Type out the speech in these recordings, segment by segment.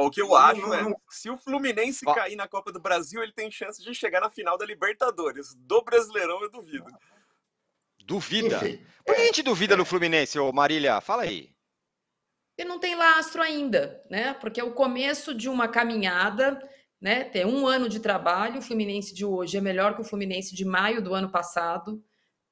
o que eu não, acho não, é, não. se o Fluminense cair na Copa do Brasil, ele tem chance de chegar na final da Libertadores. Do Brasileirão, eu duvido. Duvida? Enfim, Por que a é. gente duvida no Fluminense, ô Marília? Fala aí. Ele não tem lastro ainda, né? Porque é o começo de uma caminhada, né? Tem um ano de trabalho, o Fluminense de hoje é melhor que o Fluminense de maio do ano passado.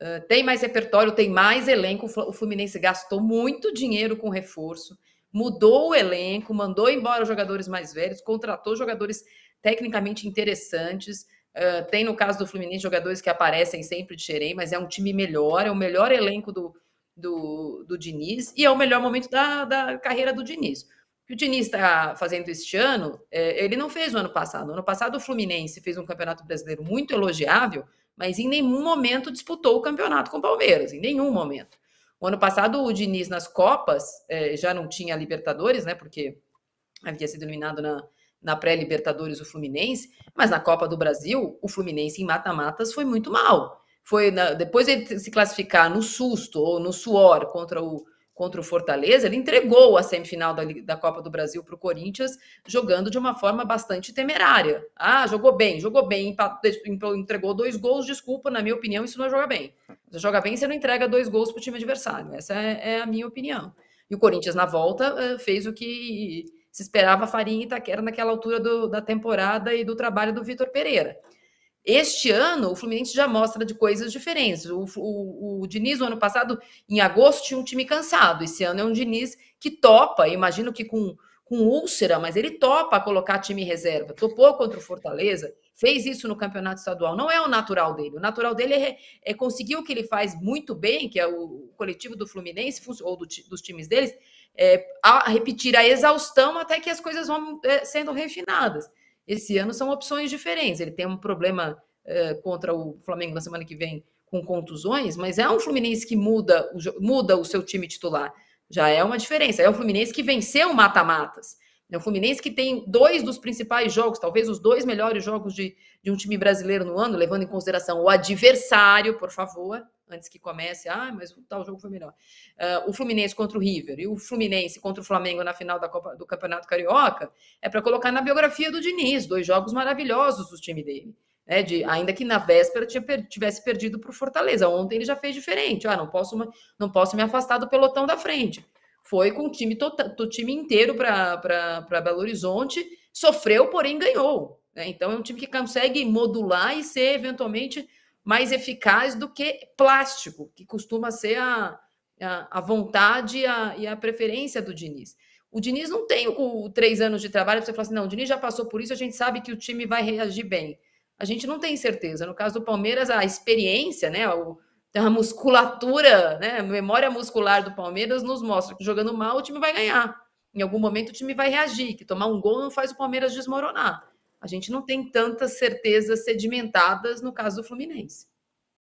Uh, tem mais repertório, tem mais elenco. O Fluminense gastou muito dinheiro com reforço mudou o elenco, mandou embora os jogadores mais velhos, contratou jogadores tecnicamente interessantes. Uh, tem no caso do Fluminense jogadores que aparecem sempre de xerém, mas é um time melhor, é o melhor elenco do, do, do Diniz e é o melhor momento da, da carreira do Diniz. O que o Diniz está fazendo este ano, é, ele não fez o ano passado. No ano passado, o Fluminense fez um campeonato brasileiro muito elogiável, mas em nenhum momento disputou o campeonato com o Palmeiras, em nenhum momento. O ano passado, o Diniz nas Copas é, já não tinha Libertadores, né? Porque havia sido eliminado na, na pré-Libertadores o Fluminense, mas na Copa do Brasil, o Fluminense em mata-matas foi muito mal. Foi na, depois ele se classificar no susto ou no suor contra o, contra o Fortaleza, ele entregou a semifinal da, da Copa do Brasil para o Corinthians, jogando de uma forma bastante temerária. Ah, jogou bem, jogou bem, empatou, entregou dois gols, desculpa, na minha opinião, isso não joga bem. Você joga bem, você não entrega dois gols para o time adversário. Essa é, é, a minha opinião. E o Corinthians, na volta, eh, fez o que se esperava farinha e Itaquera naquela altura do, da temporada e do trabalho do Vitor Pereira. Este ano, o Fluminense já mostra de coisas diferentes. O, o, o Diniz, no ano passado, em agosto, tinha um time cansado. Esse ano é um Diniz que topa, imagino que com, com úlcera, mas ele topa colocar time reserva. Topou contra o Fortaleza, fez isso no campeonato estadual. Não é o natural dele. O natural dele é, é conseguir o que ele faz muito bem, que é o, o coletivo do Fluminense, ou do, dos times deles, é, a repetir a exaustão até que as coisas vão é, sendo refinadas esse ano são opções diferentes. Ele tem um problema uh, contra o Flamengo na semana que vem com contusões, mas é um Fluminense que muda o, muda o seu time titular. Já é uma diferença. É um Fluminense que venceu mata-matas. É o Fluminense que tem dois dos principais jogos, talvez os dois melhores jogos de, de um time brasileiro no ano, levando em consideração o adversário, por favor, antes que comece, ah, mas tal jogo foi melhor. Uh, o Fluminense contra o River e o Fluminense contra o Flamengo na final da Copa, do Campeonato Carioca é para colocar na biografia do Diniz, dois jogos maravilhosos do time dele. Né, de, ainda que na véspera per, tivesse perdido para o Fortaleza. Ontem ele já fez diferente. Ah, não posso, não posso me afastar do pelotão da frente. Foi com o time, total, o time inteiro para Belo Horizonte, sofreu, porém ganhou. Né? Então é um time que consegue modular e ser eventualmente mais eficaz do que plástico, que costuma ser a, a, a vontade e a, e a preferência do Diniz. O Diniz não tem o, o três anos de trabalho para você falar assim, não, o Diniz já passou por isso, a gente sabe que o time vai reagir bem. A gente não tem certeza. No caso do Palmeiras, a experiência, né, o, então, a musculatura, né, a memória muscular do Palmeiras nos mostra que jogando mal o time vai ganhar. Em algum momento o time vai reagir, que tomar um gol não faz o Palmeiras desmoronar. A gente não tem tantas certezas sedimentadas no caso do Fluminense.